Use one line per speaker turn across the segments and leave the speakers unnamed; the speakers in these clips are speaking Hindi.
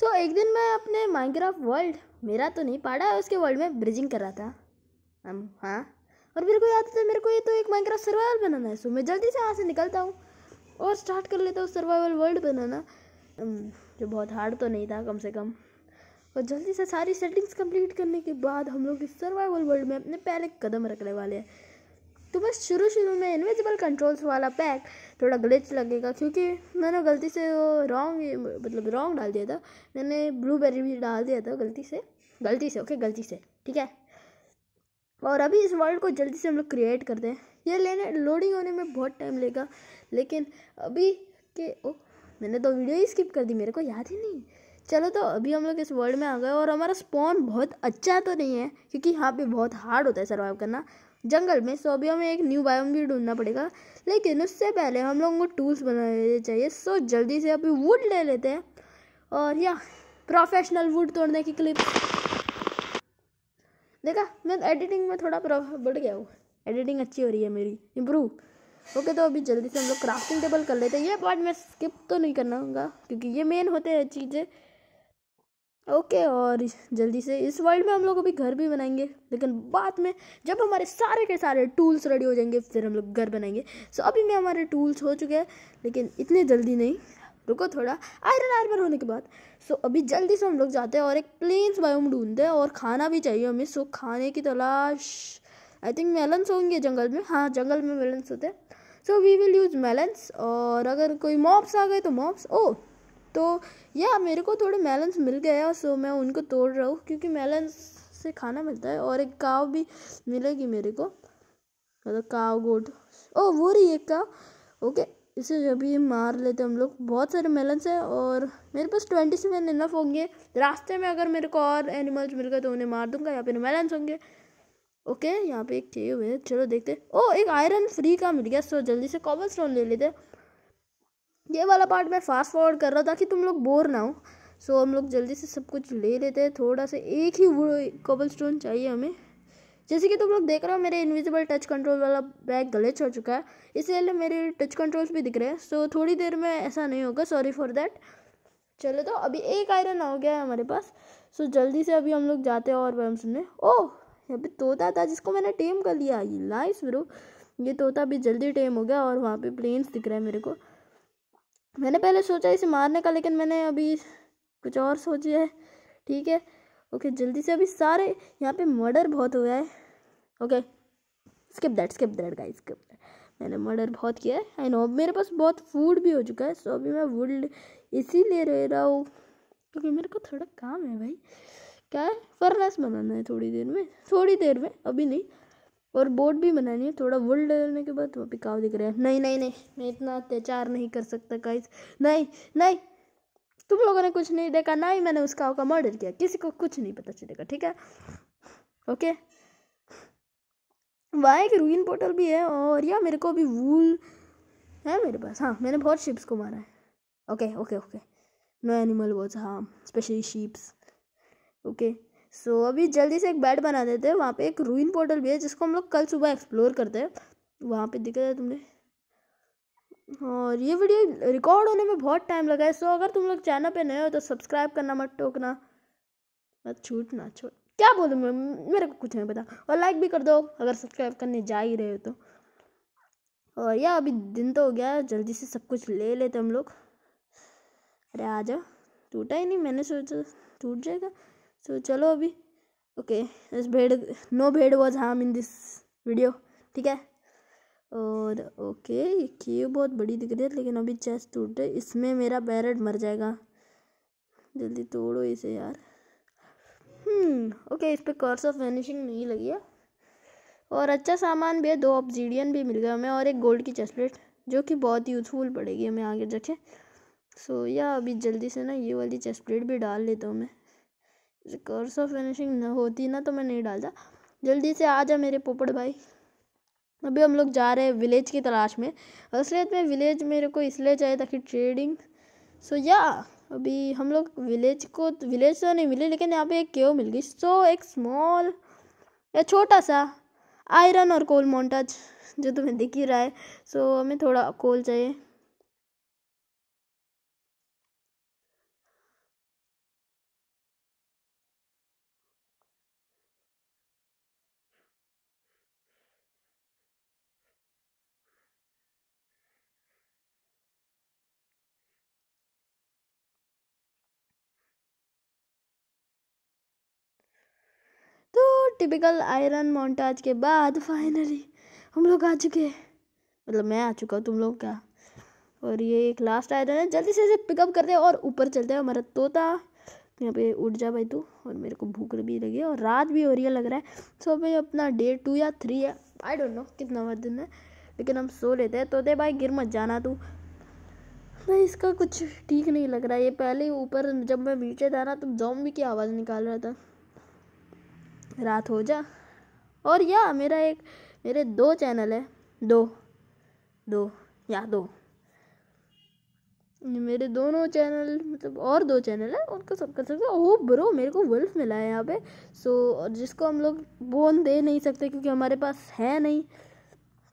सो so, एक दिन मैं अपने माइनक्राफ्ट वर्ल्ड मेरा तो नहीं पाड़ा है उसके वर्ल्ड में ब्रिजिंग कर रहा था हम हाँ और मेरे को याद था मेरे को ये तो एक माइनक्राफ्ट सर्वाइवल बनाना है सो so, मैं जल्दी से वहाँ से निकलता हूँ और स्टार्ट कर लेता हूँ सर्वाइवल वर्ल्ड बनाना जो बहुत हार्ड तो नहीं था कम से कम और जल्दी से सारी सेटिंग्स कंप्लीट करने के बाद हम लोग इस सर्वाइवल वर्ल्ड में अपने पहले कदम रखने वाले हैं तो बस शुरू शुरू में इनविजिबल कंट्रोल्स वाला पैक थोड़ा ग्लिच लगेगा क्योंकि मैंने गलती से वो रॉन्ग मतलब रॉन्ग डाल दिया था मैंने ब्लूबेरी भी डाल दिया था गलती से गलती से ओके गलती से ठीक है और अभी इस वर्ल्ड को जल्दी से हम लोग क्रिएट करते हैं ये लेने लोडिंग होने में बहुत टाइम लेगा लेकिन अभी के ओ मैंने तो वीडियो ही स्किप कर दी मेरे को याद ही नहीं चलो तो अभी हम लोग इस वर्ल्ड में आ गए और हमारा स्पॉन बहुत अच्छा तो नहीं है क्योंकि यहाँ पे बहुत हार्ड होता है सर्वाइव करना जंगल में सो अभी हमें एक न्यू बायोम भी ढूंढना पड़ेगा लेकिन उससे पहले हम लोगों को टूल्स बना लेने चाहिए सो जल्दी से अभी वुड ले लेते हैं और या प्रोफेशनल वुड तोड़ने की क्लिप देखा मैं एडिटिंग में थोड़ा बढ़ गया हूँ एडिटिंग अच्छी हो रही है मेरी इम्प्रूव ओके okay, तो अभी जल्दी से हम लोग क्राफ्टिंग टेबल कर लेते हैं ये पार्ट मैं स्किप तो नहीं करना होगा क्योंकि ये मेन होते हैं चीज़ें ओके और जल्दी से इस वर्ल्ड में हम लोग अभी घर भी बनाएंगे लेकिन बाद में जब हमारे सारे के सारे टूल्स रेडी हो जाएंगे फिर हम लोग घर बनाएंगे सो अभी में हमारे टूल्स हो चुके हैं लेकिन इतने जल्दी नहीं रुको थोड़ा आयरन आर्मर होने के बाद सो अभी जल्दी से हम लोग जाते हैं और एक प्लेन्स बायोम ढूंढते हैं और खाना भी चाहिए हमें सो खाने की तलाश आई थिंक मेलन्स होंगे जंगल में हाँ जंगल में मेलन्स होते हैं so we will use melons और अगर कोई मॉप्स आ गए तो मॉप्स ओ oh, तो या मेरे को थोड़े मेलन्स मिल गए और सो मैं उनको तोड़ रहा हूँ क्योंकि मेलन्स से खाना मिलता है और एक काव भी मिलेगी मेरे को मतलब काव गोट ओ वो रही एक काव ओके इसे अभी मार लेते हम लोग बहुत सारे मेलन्स हैं और मेरे पास ट्वेंटी सेवन इनफ होंगे रास्ते में अगर मेरे को और एनिमल्स मिल गए तो उन्हें मार दूंगा या फिर मेलन्स होंगे ओके यहाँ पे एक चाहिए हुए चलो देखते ओ oh, एक आयरन फ्री का मिल गया सो जल्दी से कॉबल स्टोन ले लेते ये वाला पार्ट मैं फास्ट फॉरवर्ड कर रहा हूँ ताकि तुम लोग बोर ना हो सो हम लोग जल्दी से सब कुछ ले लेते हैं थोड़ा सा एक ही वो कोबल स्टोन चाहिए हमें जैसे कि तुम लोग देख रहे हो मेरे इनविजिबल टच कंट्रोल वाला बैग गलेच हो चुका है इसलिए मेरे टच कंट्रोल्स भी दिख रहे हैं सो थोड़ी देर में ऐसा नहीं होगा सॉरी फॉर देट चलो तो अभी एक आयरन हो गया है हमारे पास सो जल्दी से अभी हम लोग जाते हैं और वैम सुनने ओह oh, यहाँ पे तोता था जिसको मैंने टेम कर लिया ये लाइस ब्रो ये तोता अभी जल्दी टेम हो गया और वहाँ पे प्लेन्स दिख रहा है मेरे को मैंने पहले सोचा इसे मारने का लेकिन मैंने अभी कुछ और सोची है ठीक है ओके जल्दी से अभी सारे यहाँ पे मर्डर बहुत हुआ है okay skip that skip that guys skip that मैंने मर्डर बहुत किया है आई नो मेरे पास बहुत फूड भी हो चुका है सो अभी मैं वुड इसीलिए रह रहा हूँ क्योंकि मेरे को थोड़ा काम है भाई क्या है फर्नेस बनाना है थोड़ी देर में थोड़ी देर में अभी नहीं और बोर्ड भी बनानी है थोड़ा वुल डालने के बाद वो पिकाव दिख रहा है नहीं नहीं नहीं मैं इतना अत्याचार नहीं कर सकता का नहीं नहीं तुम लोगों ने कुछ नहीं देखा ना ही मैंने उस काव का मर्डर किया किसी को कुछ नहीं पता चलेगा ठीक है ओके वहाँ एक रूइन पोर्टल भी है और या मेरे को भी वूल है मेरे पास हाँ मैंने बहुत शिप्स को मारा है okay okay okay no animal was हाँ specially sheeps okay so so, अभी जल्दी से एक बेड बना देते हैं वहाँ पे एक रूइन पोर्टल भी है जिसको हम लोग कल सुबह एक्सप्लोर करते हैं वहाँ पे दिखा है तुमने और ये वीडियो रिकॉर्ड होने में बहुत टाइम लगा है सो अगर तुम लोग चैनल पे नए हो तो सब्सक्राइब करना मत टोकना मत छूट ना छोड़ क्या बोलूँ मैं मेरे को कुछ नहीं पता और लाइक भी कर दो अगर सब्सक्राइब करने जा ही रहे हो तो और यह अभी दिन तो हो गया जल्दी से सब कुछ ले लेते हम लोग अरे आ जाओ टूटा ही नहीं मैंने सोचा टूट जाएगा तो चलो अभी ओके दिस भेड़ नो भेड़ was harm in this video ठीक है और ओके ये बहुत बड़ी दिख रही है लेकिन अभी चेस्ट टूट रही इसमें मेरा बैरड मर जाएगा जल्दी तोड़ो इसे यार ओके hmm, इस पर कॉर्स ऑफ वैनिशिंग नहीं लगी है और अच्छा सामान भी है दो ऑब्जीडियन भी मिल गया हमें और एक गोल्ड की चेस्टप्लेट जो कि बहुत यूज़फुल पड़ेगी हमें आगे जाके सो या अभी जल्दी से ना ये वाली चेस्ट प्लेट भी डाल लेता हूँ मैं कर्स ऑफ फिनिशिंग होती ना तो मैं नहीं डालता जल्दी से आ जा मेरे पोपड़ भाई अभी हम लोग जा रहे हैं विलेज की तलाश में असलियत में विलेज मेरे को इसलिए चाहिए था कि ट्रेडिंग सो या अभी हम लोग विलेज को विलेज तो नहीं मिले लेकिन यहाँ पे एक केव मिल गई सो एक स्मॉल या छोटा सा आयरन और कोल मोन्टाज जो तुम्हें दिख ही रहा है सो हमें थोड़ा कोल चाहिए टिपिकल आयरन मोन्टाज के बाद फाइनली हम लोग आ चुके हैं मतलब मैं आ चुका हूँ तुम लोग क्या और ये एक लास्ट आयरन है जल्दी से इसे पिकअप करते हैं और ऊपर चलते हैं हमारा तोता यहाँ पे उठ जा भाई तू और मेरे को भूख भी लगी और रात भी हो रही है लग रहा है सो भाई अपना डे टू या थ्री है आई डोंट नो कितना हुआ दिन है लेकिन हम सो लेते हैं तोते भाई गिर मत जाना तू नहीं इसका कुछ ठीक नहीं लग रहा है ये पहले ऊपर जब मैं नीचे था ना तो जॉम्बी की आवाज़ निकाल रहा था रात हो जा और या मेरा एक मेरे दो चैनल है दो दो या दो मेरे दोनों चैनल मतलब और दो चैनल है उनको सब कर सकते हो ब्रो मेरे को वुल्फ मिला है यहाँ पे सो और जिसको हम लोग बोन दे नहीं सकते क्योंकि हमारे पास है नहीं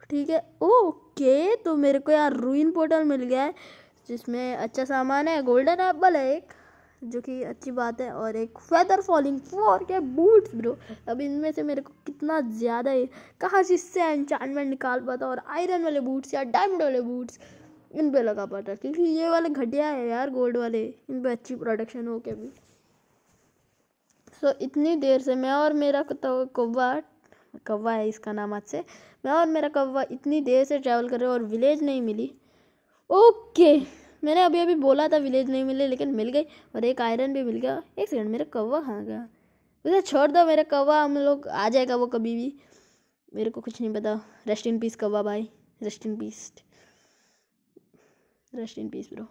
ठीक है ओके तो मेरे को यार रूइन पोर्टल मिल गया है जिसमें अच्छा सामान है गोल्डन एप्पल है एक जो कि अच्छी बात है और एक फेदर फॉलिंग फोर के बूट्स ब्रो अब इनमें से मेरे को कितना ज़्यादा है कहाँ इससे एंटानमेंट निकाल पाता और आयरन वाले बूट्स या डायमंड वाले बूट्स इन पर लगा पाता क्योंकि ये वाले घटिया है यार गोल्ड वाले इन पर अच्छी प्रोडक्शन हो के भी सो so, इतनी देर से मैं और मेरा तो कौवा कौवा है इसका नाम आज से मैं और मेरा कौवा इतनी देर से ट्रैवल कर रहे और विलेज नहीं मिली ओके okay. मैंने अभी अभी बोला था विलेज नहीं मिले लेकिन मिल गई और एक आयरन भी मिल गया एक सेकंड मेरा कौवा कहाँ गया उसे छोड़ दो मेरा कौवा हम लोग आ जाएगा वो कभी भी मेरे को कुछ नहीं पता रेस्ट इन पीस कौवा भाई rest in peace rest in peace bro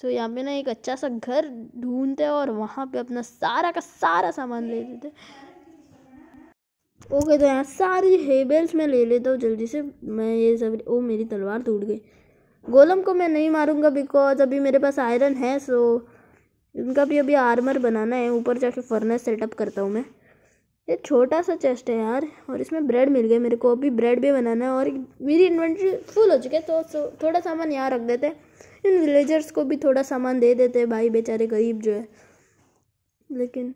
so so, यहाँ पे ना एक अच्छा सा घर ढूंढते और वहाँ पे अपना सारा का सारा सामान ले लेते ओके okay, तो यहाँ सारी हेबल्स मैं ले लेता हूँ जल्दी से मैं ये सब ओ मेरी तलवार टूट गई गोलम को मैं नहीं मारूंगा बिकॉज अभी मेरे पास आयरन है सो इनका भी अभी आर्मर बनाना है ऊपर जाके फर्नेस सेटअप करता हूँ मैं ये छोटा सा चेस्ट है यार और इसमें ब्रेड मिल गया मेरे को अभी ब्रेड भी बनाना है और मेरी इन्वेंट्री फुल हो चुके तो थोड़ा सामान यहाँ रख देते इन विलेजर्स को भी थोड़ा सामान दे देते भाई बेचारे गरीब जो है लेकिन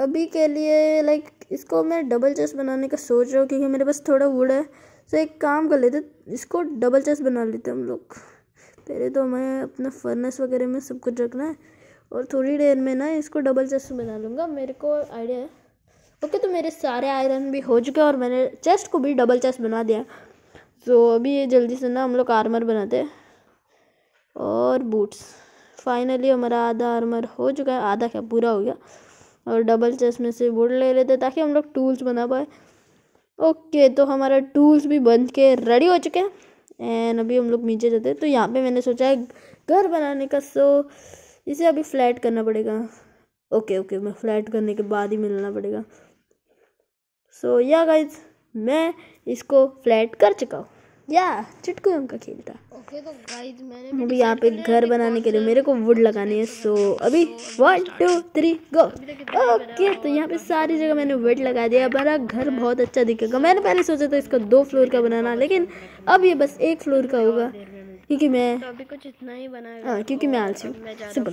अभी के लिए लाइक इसको मैं डबल चेस्ट बनाने का सोच रहा हूँ क्योंकि मेरे पास थोड़ा वुड है तो एक काम कर लेते इसको डबल चेस्ट बना लेते हम लोग पहले तो मैं अपना फर्नेस वगैरह में सब कुछ रखना है और थोड़ी देर में ना इसको डबल चेस्ट बना लूँगा मेरे को आइडिया है ओके तो मेरे सारे आयरन भी हो चुके और मैंने चेस्ट को भी डबल चेस्ट बना दिया तो अभी ये जल्दी से ना हम लोग आर्मर बनाते और बूट्स फाइनली हमारा आधा आर्मर हो चुका है आधा क्या पूरा हो गया और डबल चेस्ट में से वुड ले लेते ताकि हम लोग टूल्स बना पाए ओके तो हमारा टूल्स भी बन के रेडी हो चुके हैं एंड अभी हम लोग नीचे जाते हैं तो यहाँ पे मैंने सोचा है घर बनाने का सो इसे अभी फ्लैट करना पड़ेगा ओके ओके मैं फ्लैट करने के बाद ही मिलना पड़ेगा सो या गाइज मैं इसको फ्लैट कर चुका हूँ या चुटकू का खेल था ओके तो गाइस मैंने अभी यहाँ पे घर बनाने के लिए मेरे को वुड लगानी है सो अभी one two three go okay तो यहाँ पे सारी जगह मैंने वुड लगा दिया हमारा घर बहुत अच्छा दिखेगा मैंने पहले सोचा था इसका दो फ्लोर का बनाना लेकिन अब ये बस एक फ्लोर का होगा क्योंकि मैं तो अभी कुछ इतना ही बनाया हाँ क्योंकि मैं आलसी हूँ सिंपल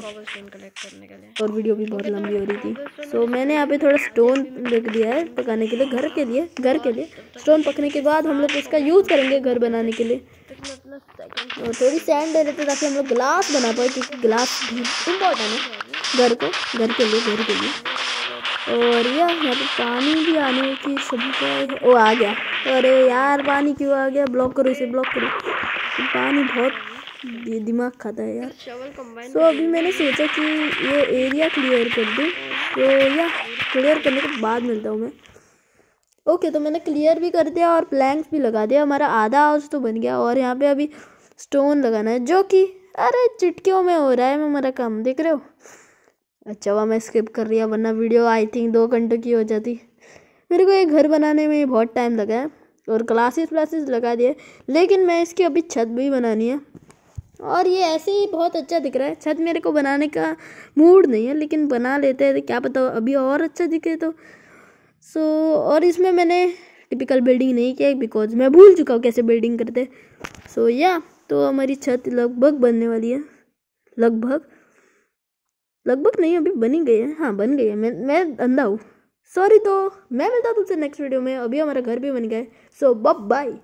और वीडियो भी बहुत लंबी तो हो रही थी सो मैंने यहाँ पे थोड़ा स्टोन रख दिया है पकाने के लिए घर के लिए घर के लिए स्टोन तो तो पकने के बाद हम लोग इसका यूज़ करेंगे घर बनाने के लिए और थोड़ी सैंड दे देते ताकि हम लोग ग्लास बना पाए क्योंकि ग्लास भी इम्पोर्टेंट है घर को घर के लिए घर के लिए और यार यहाँ पे पानी भी आने की सभी का आ गया अरे यार पानी क्यों आ गया ब्लॉक करो इसे ब्लॉक करो पानी बहुत दिमाग खाता है यार तो अभी मैंने सोचा कि ये एरिया क्लियर कर दूँ तो या क्लियर करने के बाद मिलता हूँ मैं ओके तो मैंने क्लियर भी कर दिया और प्लैंक्स भी लगा दिया हमारा आधा हाउस तो बन गया और यहाँ पे अभी स्टोन लगाना है जो कि अरे चिटकियों में हो रहा है मैं हमारा काम देख रहे हो अच्छा वाह मैं स्किप कर रही वरना वीडियो आई थिंक दो घंटों की हो जाती मेरे को ये घर बनाने में बहुत टाइम लगा है और क्लासेस व्लासेस लगा दिए लेकिन मैं इसकी अभी छत भी बनानी है और ये ऐसे ही बहुत अच्छा दिख रहा है छत मेरे को बनाने का मूड नहीं है लेकिन बना लेते हैं क्या पता अभी और अच्छा दिखे तो सो और इसमें मैंने टिपिकल बिल्डिंग नहीं किया बिकॉज मैं भूल चुका हूँ कैसे बिल्डिंग करते सो so, या yeah, तो हमारी छत लगभग बनने वाली है लगभग लगभग नहीं अभी बनी गई है हाँ बन गई है मैं मैं अंधा हूँ सॉरी तो मैं मिलता तुमसे नेक्स्ट वीडियो में अभी हमारा घर भी बन गया है सो बब बाय